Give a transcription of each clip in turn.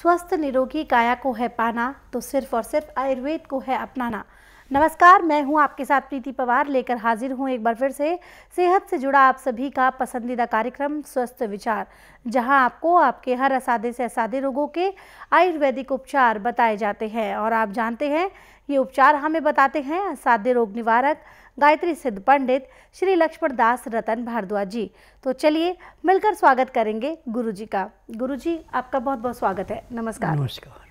स्वस्थ निरोगी काया को है पाना तो सिर्फ और सिर्फ आयुर्वेद को है अपनाना नमस्कार मैं हूं आपके साथ प्रीति पवार लेकर हाजिर हूं एक बार फिर से सेहत से जुड़ा आप सभी का पसंदीदा कार्यक्रम स्वस्थ विचार जहां आपको आपके हर असाधे से असाधे रोगों के आयुर्वेदिक उपचार बताए जाते हैं और आप जानते हैं ये उपचार हमें बताते हैं असाध्य रोग निवारक गायत्री सिद्ध पंडित श्री लक्ष्मण दास रतन भारद्वाज जी तो चलिए मिलकर स्वागत करेंगे गुरु जी का गुरु जी आपका बहुत बहुत स्वागत है नमस्कार नमस्कार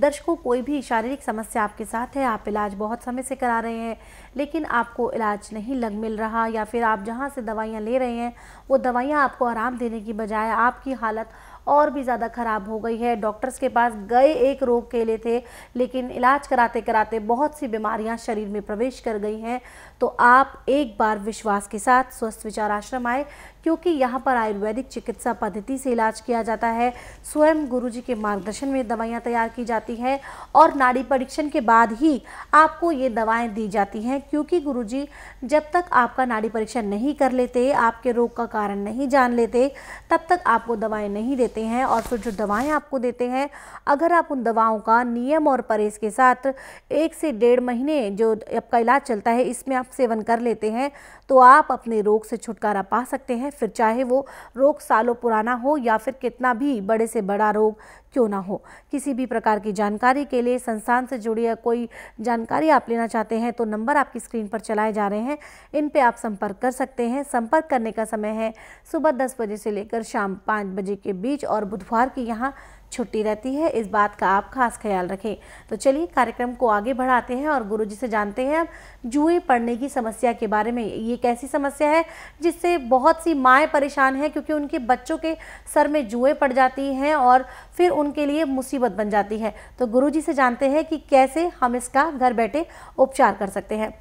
दर्शकों कोई भी शारीरिक समस्या आपके साथ है आप इलाज बहुत समय से करा रहे हैं लेकिन आपको इलाज नहीं लग मिल रहा या फिर आप जहाँ से दवाइयाँ ले रहे हैं वो दवाइयाँ आपको आराम देने की बजाय आपकी हालत और भी ज़्यादा ख़राब हो गई है डॉक्टर्स के पास गए एक रोग के लिए थे लेकिन इलाज कराते कराते बहुत सी बीमारियाँ शरीर में प्रवेश कर गई हैं तो आप एक बार विश्वास के साथ स्वस्थ विचार आश्रम आए क्योंकि यहाँ पर आयुर्वेदिक चिकित्सा पद्धति से इलाज किया जाता है स्वयं गुरु जी के मार्गदर्शन में दवाइयाँ तैयार की जाती हैं और नाड़ी परीक्षण के बाद ही आपको ये दवाएँ दी जाती हैं क्योंकि गुरु जी जब तक आपका नाड़ी परीक्षण नहीं कर लेते आपके रोग का कारण नहीं जान लेते तब तक आपको दवाएँ नहीं देते हैं और फिर जो दवाएँ आपको देते हैं अगर आप उन दवाओं का नियम और परहेज के साथ एक से डेढ़ महीने जो आपका इलाज चलता है इसमें आप आप सेवन कर लेते हैं तो आप अपने रोग से छुटकारा पा सकते हैं फिर चाहे वो रोग सालों पुराना हो या फिर कितना भी बड़े से बड़ा रोग क्यों ना हो किसी भी प्रकार की जानकारी के लिए संस्थान से जुड़ी कोई जानकारी आप लेना चाहते हैं तो नंबर आपकी स्क्रीन पर चलाए जा रहे हैं इन पर आप संपर्क कर सकते हैं संपर्क करने का समय है सुबह दस बजे से लेकर शाम पाँच बजे के बीच और बुधवार की यहाँ छुट्टी रहती है इस बात का आप खास ख्याल रखें तो चलिए कार्यक्रम को आगे बढ़ाते हैं और गुरु जी से जानते हैं अब जुए पड़ने की समस्या के बारे में ये कैसी समस्या है जिससे बहुत सी माएँ परेशान हैं क्योंकि उनके बच्चों के सर में जुए पड़ जाती हैं और फिर उनके लिए मुसीबत बन जाती है तो गुरु जी से जानते हैं कि कैसे हम इसका घर बैठे उपचार कर सकते हैं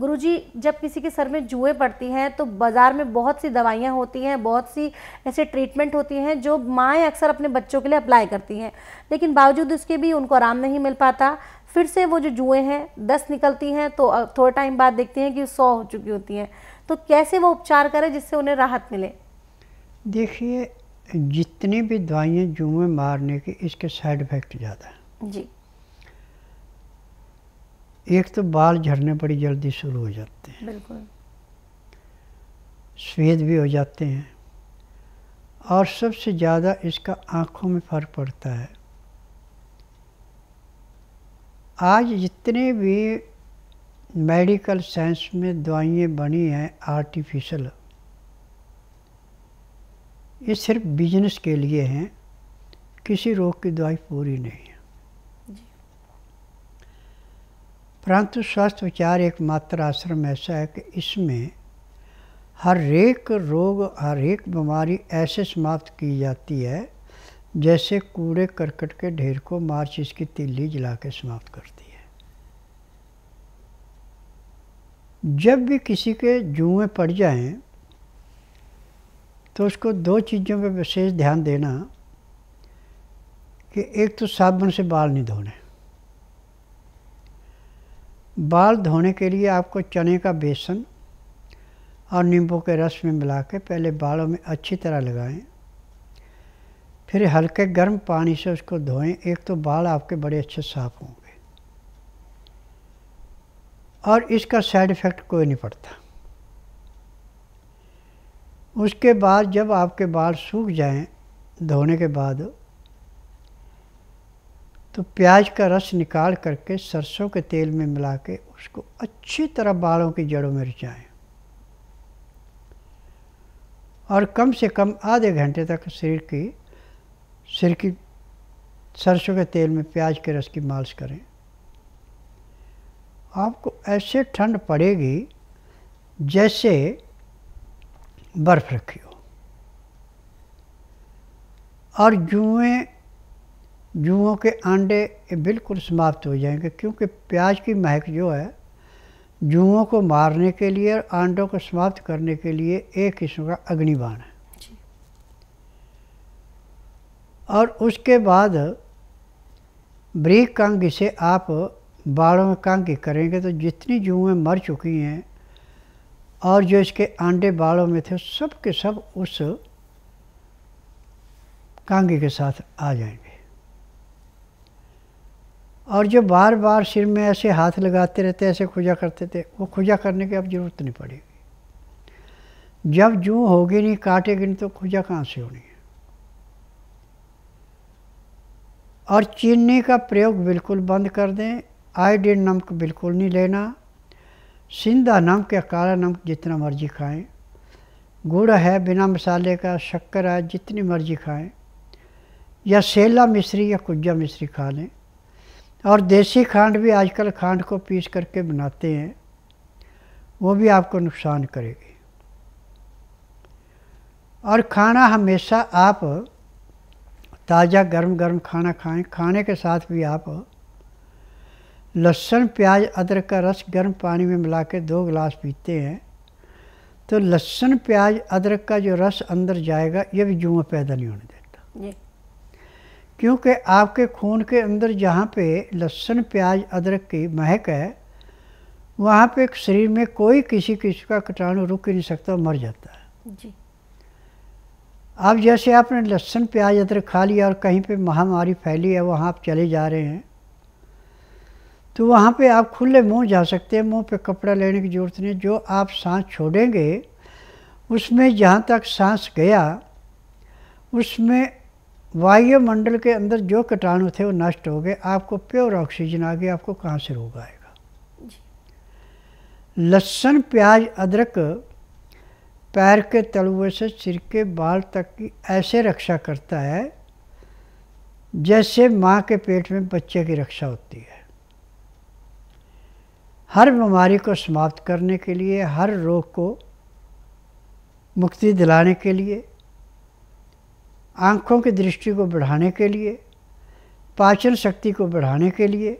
गुरुजी जब किसी के सर में जुए पड़ती हैं तो बाज़ार में बहुत सी दवाइयाँ होती हैं बहुत सी ऐसे ट्रीटमेंट होती हैं जो माएँ अक्सर अपने बच्चों के लिए अप्लाई करती हैं लेकिन बावजूद उसके भी उनको आराम नहीं मिल पाता फिर से वो जो जुएँ हैं दस निकलती हैं तो थोड़े टाइम बाद देखती हैं कि सौ हो चुकी होती हैं तो कैसे वो उपचार करें जिससे उन्हें राहत मिले देखिए जितनी भी दवाइयाँ जुएँ मारने की इसके साइड इफ़ेक्ट ज़्यादा जी एक तो बाल झड़ने बड़ी जल्दी शुरू हो जाते हैं बिल्कुल स्वेद भी हो जाते हैं और सबसे ज़्यादा इसका आँखों में फ़र्क पड़ता है आज जितने भी मेडिकल साइंस में दवाइयाँ बनी हैं आर्टिफिशियल ये सिर्फ बिजनेस के लिए हैं किसी रोग की दवाई पूरी नहीं परंतु स्वास्थ्य विचार एकमात्र आश्रम ऐसा है कि इसमें हर एक रोग हर एक बीमारी ऐसे समाप्त की जाती है जैसे कूड़े करकट के ढेर को मार्च इसकी तिल्ली जला के समाप्त करती है जब भी किसी के जुए पड़ जाएं तो उसको दो चीज़ों पर विशेष ध्यान देना कि एक तो साबुन से बाल नहीं धोने बाल धोने के लिए आपको चने का बेसन और नींबू के रस में मिला के पहले बालों में अच्छी तरह लगाएं फिर हल्के गर्म पानी से उसको धोएं एक तो बाल आपके बड़े अच्छे साफ होंगे और इसका साइड इफ़ेक्ट कोई नहीं पड़ता उसके बाद जब आपके बाल सूख जाएं धोने के बाद तो प्याज का रस निकाल करके सरसों के तेल में मिला के उसको अच्छी तरह बालों की जड़ों में रिझाएँ और कम से कम आधे घंटे तक सिर की सिर की सरसों के तेल में प्याज के रस की मालिश करें आपको ऐसे ठंड पड़ेगी जैसे बर्फ़ रखी हो और जुएँ जुओं के अंडे बिल्कुल समाप्त हो जाएंगे क्योंकि प्याज की महक जो है जुओं को मारने के लिए और अंडों को समाप्त करने के लिए एक किस्म का अग्निबाण है और उसके बाद ब्रीक कांगी से आप बाड़ों में कांगी करेंगे तो जितनी जुएँ मर चुकी हैं और जो इसके अंडे बाड़ों में थे सब के सब उस कांगी के साथ आ जाएंगे और जो बार बार सिर में ऐसे हाथ लगाते रहते ऐसे खुजा करते थे वो खुजा करने की अब ज़रूरत नहीं पड़ेगी जब जू होगी नहीं काटेगी नहीं तो खुजा कहाँ से होनी है और चीनी का प्रयोग बिल्कुल बंद कर दें आयोडीन नमक बिल्कुल नहीं लेना सिंधा नमक या काला नमक जितना मर्जी खाएं गुड़ है बिना मसाले का शक्कर है जितनी मर्जी खाएं या सेला मिश्री या कुजा मिश्री खा लें और देसी खांड भी आजकल खांड को पीस करके बनाते हैं वो भी आपको नुकसान करेगी और खाना हमेशा आप ताज़ा गर्म गर्म खाना खाएं खाने के साथ भी आप लहसुन प्याज अदरक का रस गर्म पानी में मिला के दो गिलास पीते हैं तो लहसुन प्याज अदरक का जो रस अंदर जाएगा ये भी जुआ पैदा नहीं होने देता क्योंकि आपके खून के अंदर जहाँ पे लहसुन प्याज अदरक की महक है वहाँ पे शरीर में कोई किसी किसी का कीटाणु रुक ही नहीं सकता मर जाता है जी अब जैसे आपने लहसुन प्याज अदरक खा लिया और कहीं पे महामारी फैली है वहाँ आप चले जा रहे हैं तो वहाँ पे आप खुले मुंह जा सकते हैं मुंह पे कपड़ा लेने की ज़रूरत नहीं जो आप सांस छोड़ेंगे उसमें जहाँ तक सांस गया उसमें वायुमंडल के अंदर जो कीटाणु थे वो नष्ट हो गए आपको प्योर ऑक्सीजन आ गया आपको कहाँ से रोग आएगा लहसुन प्याज अदरक पैर के तलुए से सिर के बाल तक की ऐसे रक्षा करता है जैसे माँ के पेट में बच्चे की रक्षा होती है हर बीमारी को समाप्त करने के लिए हर रोग को मुक्ति दिलाने के लिए आँखों की दृष्टि को बढ़ाने के लिए पाचन शक्ति को बढ़ाने के लिए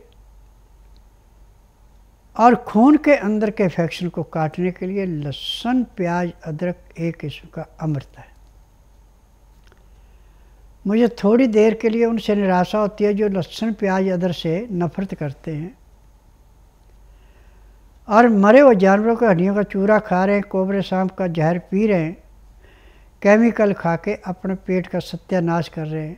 और खून के अंदर के इफेक्शन को काटने के लिए लहसुन प्याज अदरक एक किस्म का अमृत है मुझे थोड़ी देर के लिए उनसे निराशा होती है जो लहसुन प्याज अदर से नफरत करते हैं और मरे हुए जानवरों के हड्डियों का चूरा खा रहे हैं कोबरे सांप का जहर पी रहे हैं केमिकल खा के अपने पेट का सत्यानाश कर रहे हैं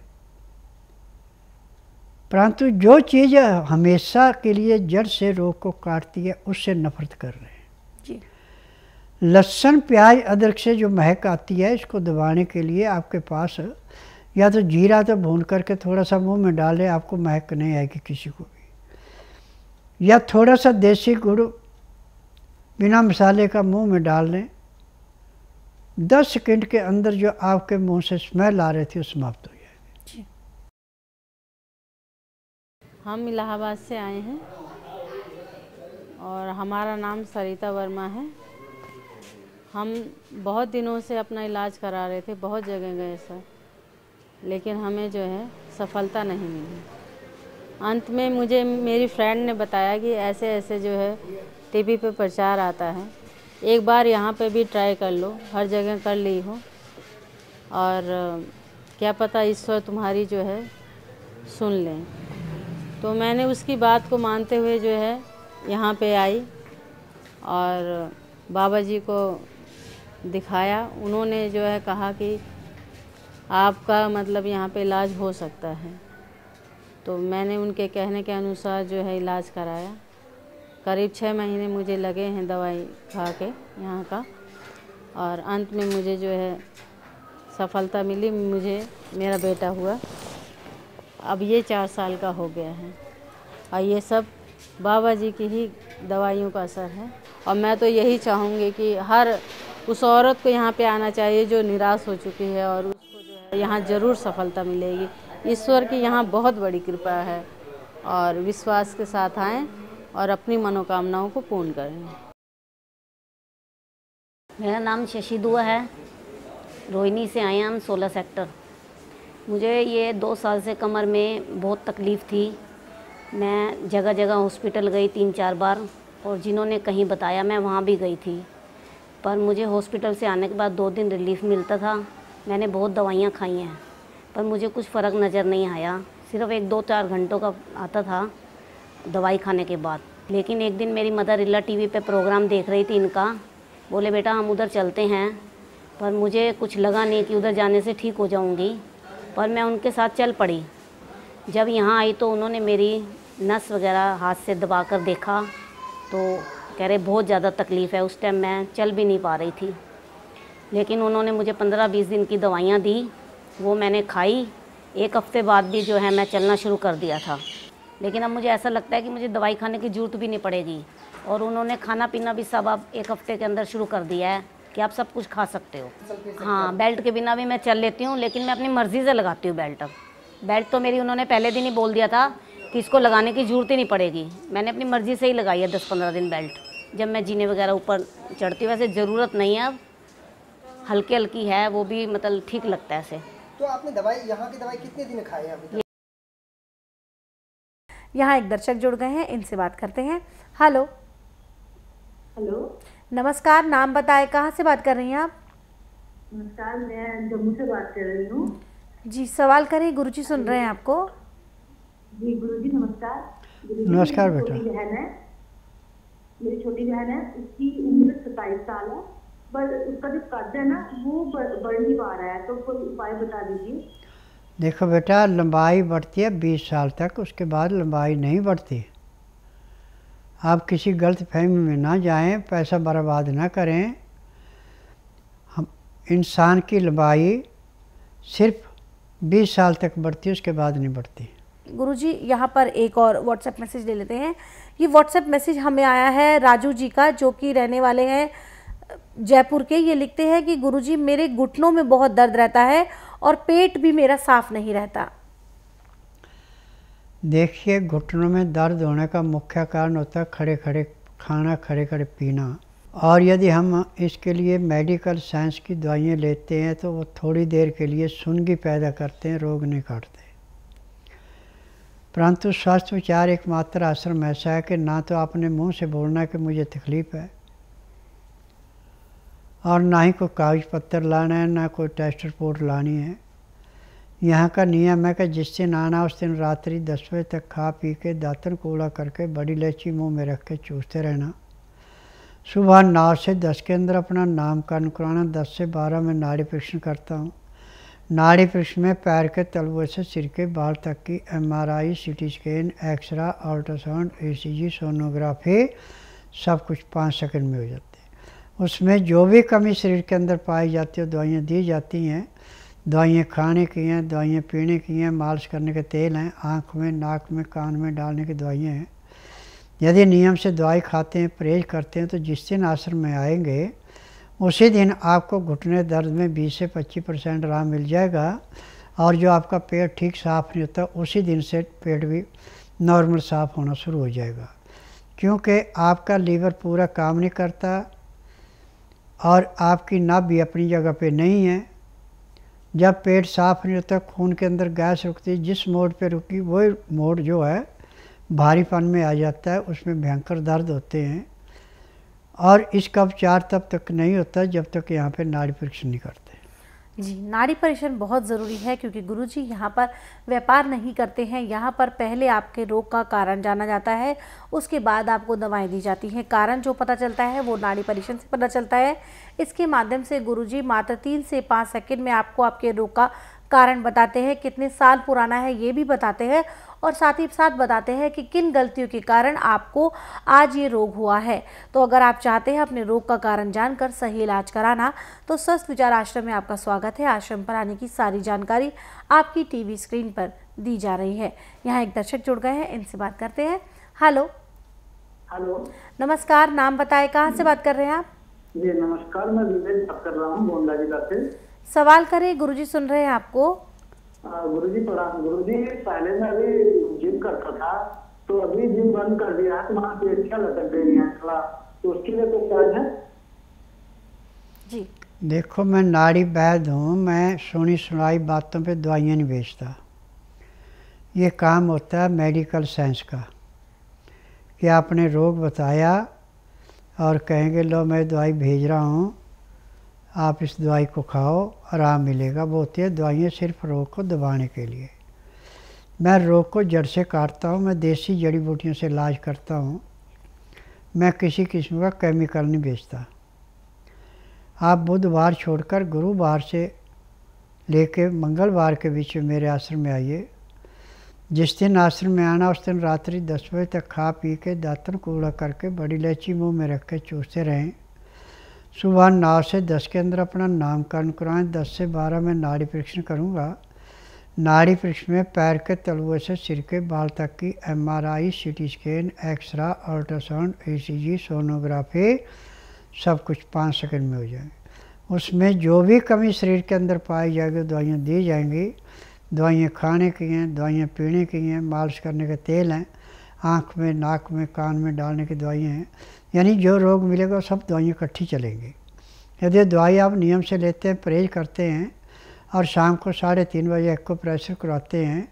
परंतु जो चीज़ हमेशा के लिए जड़ से रोग को काटती है उससे नफरत कर रहे हैं लहसन प्याज अदरक से जो महक आती है इसको दबाने के लिए आपके पास या तो जीरा तो भून करके थोड़ा सा मुंह में डालें आपको महक नहीं आएगी किसी को भी या थोड़ा सा देसी गुड़ बिना मसाले का मुंह में डाल लें दस सेकंड के अंदर जो आपके मुंह से स्मेल आ रही थी वो समाप्त हो जाएगी हम इलाहाबाद से आए हैं और हमारा नाम सरिता वर्मा है हम बहुत दिनों से अपना इलाज करा रहे थे बहुत जगह गए सर लेकिन हमें जो है सफलता नहीं मिली अंत में मुझे मेरी फ्रेंड ने बताया कि ऐसे ऐसे जो है टीवी पे प्रचार आता है एक बार यहाँ पे भी ट्राई कर लो हर जगह कर ली हो और क्या पता ईश्वर तुम्हारी जो है सुन लें तो मैंने उसकी बात को मानते हुए जो है यहाँ पे आई और बाबा जी को दिखाया उन्होंने जो है कहा कि आपका मतलब यहाँ पे इलाज हो सकता है तो मैंने उनके कहने के अनुसार जो है इलाज कराया करीब छः महीने मुझे लगे हैं दवाई खा के यहाँ का और अंत में मुझे जो है सफलता मिली मुझे मेरा बेटा हुआ अब ये चार साल का हो गया है और ये सब बाबा जी की ही दवाइयों का असर है और मैं तो यही चाहूँगी कि हर उस औरत को यहाँ पे आना चाहिए जो निराश हो चुकी है और उसको जो है यहाँ ज़रूर सफलता मिलेगी ईश्वर की यहाँ बहुत बड़ी कृपा है और विश्वास के साथ आएँ और अपनी मनोकामनाओं को पूर्ण करें मेरा नाम शशि दुआ है रोहिणी से आए हम सोलह सेक्टर मुझे ये दो साल से कमर में बहुत तकलीफ़ थी मैं जगह जगह हॉस्पिटल गई तीन चार बार और जिन्होंने कहीं बताया मैं वहाँ भी गई थी पर मुझे हॉस्पिटल से आने के बाद दो दिन रिलीफ मिलता था मैंने बहुत दवाइयाँ खाई हैं पर मुझे कुछ फ़र्क नज़र नहीं आया सिर्फ एक दो चार घंटों का आता था दवाई खाने के बाद लेकिन एक दिन मेरी मदर इल्ला टी वी प्रोग्राम देख रही थी इनका बोले बेटा हम उधर चलते हैं पर मुझे कुछ लगा नहीं कि उधर जाने से ठीक हो जाऊंगी पर मैं उनके साथ चल पड़ी जब यहाँ आई तो उन्होंने मेरी नस वगैरह हाथ से दबा कर देखा तो कह रहे बहुत ज़्यादा तकलीफ़ है उस टाइम मैं चल भी नहीं पा रही थी लेकिन उन्होंने मुझे पंद्रह बीस दिन की दवाइयाँ दी वो मैंने खाई एक हफ्ते बाद भी जो है मैं चलना शुरू कर दिया था लेकिन अब मुझे ऐसा लगता है कि मुझे दवाई खाने की जरूरत भी नहीं पड़ेगी और उन्होंने खाना पीना भी सब अब एक हफ्ते के अंदर शुरू कर दिया है कि आप सब कुछ खा सकते हो हाँ बेल्ट के बिना भी मैं चल लेती हूँ लेकिन मैं अपनी मर्जी से लगाती हूँ बेल्ट अब बेल्ट तो मेरी उन्होंने पहले दिन ही बोल दिया था कि इसको लगाने की जरूरत ही नहीं पड़ेगी मैंने अपनी मर्जी से ही लगाई है दस पंद्रह दिन बेल्ट जब मैं जीने वगैरह ऊपर चढ़ती हूँ वैसे ज़रूरत नहीं है अब हल्की हल्की है वो भी मतलब ठीक लगता है ऐसे तो आपने दवाई यहाँ की दवाई कितने दिन खाई है यहाँ एक दर्शक जुड़ गए हैं इनसे बात करते हैं हेलो हेलो नमस्कार नाम बताए कहाँ से बात कर रही हैं आप नमस्कार मैं जम्मू से बात कर रही हूँ जी सवाल करें जी सुन रहे हैं आपको जी जी नमस्कार नमस्कार बेटा बहन है मेरी छोटी बहन है उसकी उम्र सताईस साल है पर उसका जो कद है ना वो बढ़ नहीं पा रहा है तो कोई उपाय बता दीजिए देखो बेटा लंबाई बढ़ती है बीस साल तक उसके बाद लंबाई नहीं बढ़ती आप किसी गलत फहमी में ना जाएं पैसा बर्बाद ना करें हम इंसान की लंबाई सिर्फ बीस साल तक बढ़ती है उसके बाद नहीं बढ़ती गुरु जी यहाँ पर एक और व्हाट्सएप मैसेज ले लेते हैं ये व्हाट्सएप मैसेज हमें आया है राजू जी का जो कि रहने वाले हैं जयपुर के ये लिखते हैं कि गुरुजी मेरे घुटनों में बहुत दर्द रहता है और पेट भी मेरा साफ नहीं रहता देखिए घुटनों में दर्द होने का मुख्य कारण होता है खड़े खड़े खाना खड़े खड़े पीना और यदि हम इसके लिए मेडिकल साइंस की दवाइयाँ लेते हैं तो वो थोड़ी देर के लिए सुनगी पैदा करते हैं रोग नहीं काटते परंतु स्वास्थ्य विचार एकमात्र आश्रम ऐसा है कि ना तो आपने मुंह से बोलना कि मुझे तकलीफ़ है और ना ही कोई कागज पत्र लाना है ना कोई टेस्ट रिपोर्ट लानी है यहाँ का नियम है कि जिस दिन आना उस दिन रात्रि दस बजे तक खा पी के दातन कूड़ा करके बड़ी लेची मुंह में रख के चूसते रहना सुबह नौ से दस के अंदर अपना नामकरण कराना दस से बारह में नाड़ी परीक्षण करता हूँ नाड़ी प्रश्न में पैर के तलवे से सिर के बाल तक की M R I C T scan एक्सरा ultrasound E C G sonography सब कुछ पाँच सेकेंड में हो जाता उसमें जो भी कमी शरीर के अंदर पाई जाती है दवाइयाँ दी जाती हैं दवाइयाँ खाने की हैं दवाइयाँ पीने की हैं मालिश करने के तेल हैं आँख में नाक में कान में डालने की दवाइयाँ हैं यदि नियम से दवाई खाते हैं परहेज करते हैं तो जिस दिन आश्रम में आएंगे उसी दिन आपको घुटने दर्द में 20 से 25 परसेंट आराम मिल जाएगा और जो आपका पेट ठीक साफ़ नहीं होता उसी दिन से पेट भी नॉर्मल साफ़ होना शुरू हो जाएगा क्योंकि आपका लीवर पूरा काम नहीं करता और आपकी नाभ भी अपनी जगह पे नहीं है जब पेट साफ नहीं होता खून के अंदर गैस रुकती जिस मोड पे रुकी वही मोड जो है भारीपन में आ जाता है उसमें भयंकर दर्द होते हैं और इसका उपचार तब तक नहीं होता जब तक यहाँ पे नाड़ी परीक्षण नहीं करता जी नारी परीक्षण बहुत ज़रूरी है क्योंकि गुरुजी यहाँ पर व्यापार नहीं करते हैं यहाँ पर पहले आपके रोग का कारण जाना जाता है उसके बाद आपको दवाएं दी जाती हैं कारण जो पता चलता है वो नाड़ी परीक्षण से पता चलता है इसके माध्यम से गुरुजी मात्र तीन से पाँच सेकंड में आपको आपके रोग का कारण बताते हैं कितने साल पुराना है ये भी बताते हैं और साथ ही साथ बताते हैं कि किन गलतियों के कारण आपको आज ये रोग हुआ है तो अगर आप चाहते हैं अपने रोग का कारण जानकर सही इलाज कराना तो स्वस्थ विचार आश्रम में आपका स्वागत है आश्रम पर आने की सारी जानकारी आपकी टीवी स्क्रीन पर दी जा रही है यहाँ एक दर्शक जुड़ गए हैं इनसे बात करते हैं हेलो हेलो नमस्कार नाम बताए कहाँ से बात कर रहे हैं आप जी नमस्कार मैं विवेक कर रहा से सवाल करें गुरुजी सुन रहे हैं आपको गुरु जी प्रणाम गुरु जी पहले मैं अभी जिम करता था तो अभी जिम बंद कर दिया है तो वहाँ अच्छा लटक गई है थोड़ा तो उसके लिए कुछ चार्ज है जी देखो मैं नाड़ी वैद हूँ मैं सुनी सुनाई बातों पे दवाइयाँ नहीं बेचता ये काम होता है मेडिकल साइंस का कि आपने रोग बताया और कहेंगे लो मैं दवाई भेज रहा हूँ आप इस दवाई को खाओ आराम मिलेगा वो होती है दवाइयाँ सिर्फ रोग को दबाने के लिए मैं रोग को जड़ से काटता हूँ मैं देसी जड़ी बूटियों से इलाज करता हूँ मैं किसी किस्म का केमिकल नहीं बेचता आप बुधवार छोड़कर गुरुवार से कर मंगलवार के बीच में मेरे आश्रम में आइए जिस दिन आश्रम में आना उस दिन रात्रि दस बजे तक खा पी के दातन कूड़ा करके बड़ी इलायची मुँह में रख के चूसते रहें सुबह नौ से दस के अंदर अपना नामकरण कराएं दस से बारह में नाड़ी परीक्षण करूँगा नाड़ी परीक्षण में पैर के तलुए से सिर के बाल तक की एमआरआई, सीटी स्कैन एक्सरा अल्ट्रासाउंड ईसीजी, सोनोग्राफी सब कुछ पाँच सेकंड में हो जाएंगे उसमें जो भी कमी शरीर के अंदर पाई जाएगी दवाइयाँ दी जाएंगी दवाइयाँ खाने की हैं दवाइयाँ पीने की हैं मालिश करने के तेल हैं आँख में नाक में कान में डालने की दवाइयाँ हैं यानी जो रोग मिलेगा सब दवाइयाँ इकट्ठी चलेंगी यदि दवाई आप नियम से लेते हैं परहेज करते हैं और शाम को साढ़े तीन बजे एक को प्रेशर करवाते हैं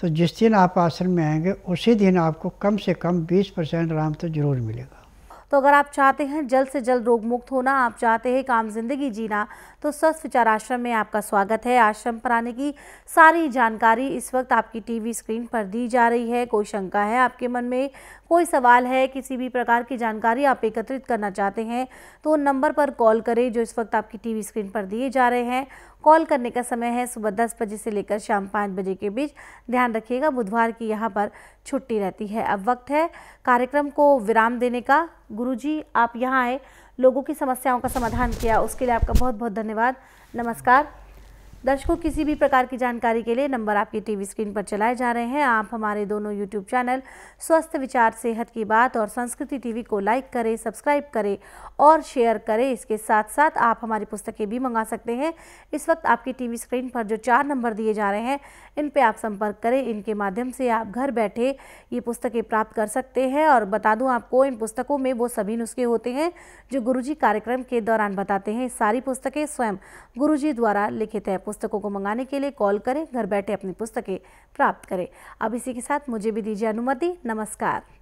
तो जिस दिन आप आश्रम में आएंगे उसी दिन आपको कम से कम 20 परसेंट आराम तो जरूर मिलेगा तो अगर आप चाहते हैं जल्द से जल्द रोग मुक्त होना आप चाहते हैं काम जिंदगी जीना तो स्वस्थ विचार आश्रम में आपका स्वागत है आश्रम पर आने की सारी जानकारी इस वक्त आपकी टीवी स्क्रीन पर दी जा रही है कोई शंका है आपके मन में कोई सवाल है किसी भी प्रकार की जानकारी आप एकत्रित करना चाहते हैं तो उन नंबर पर कॉल करें जो इस वक्त आपकी टीवी स्क्रीन पर दिए जा रहे हैं कॉल करने का समय है सुबह दस बजे से लेकर शाम पाँच बजे के बीच ध्यान रखिएगा बुधवार की यहाँ पर छुट्टी रहती है अब वक्त है कार्यक्रम को विराम देने का गुरुजी आप यहाँ आए लोगों की समस्याओं का समाधान किया उसके लिए आपका बहुत बहुत धन्यवाद नमस्कार दर्शकों किसी भी प्रकार की जानकारी के लिए नंबर आपकी टीवी स्क्रीन पर चलाए जा रहे हैं आप हमारे दोनों यूट्यूब चैनल स्वस्थ विचार सेहत की बात और संस्कृति टीवी को लाइक करें सब्सक्राइब करें और शेयर करें इसके साथ साथ आप हमारी पुस्तकें भी मंगा सकते हैं इस वक्त आपकी टीवी स्क्रीन पर जो चार नंबर दिए जा रहे हैं इन पर आप संपर्क करें इनके माध्यम से आप घर बैठे ये पुस्तकें प्राप्त कर सकते हैं और बता दूँ आपको इन पुस्तकों में वो सभी नुस्खे होते हैं जो गुरु कार्यक्रम के दौरान बताते हैं सारी पुस्तकें स्वयं गुरु द्वारा लिखित है पुस्तकों को मंगाने के लिए कॉल करें घर बैठे अपनी पुस्तकें प्राप्त करें अब इसी के साथ मुझे भी दीजिए अनुमति नमस्कार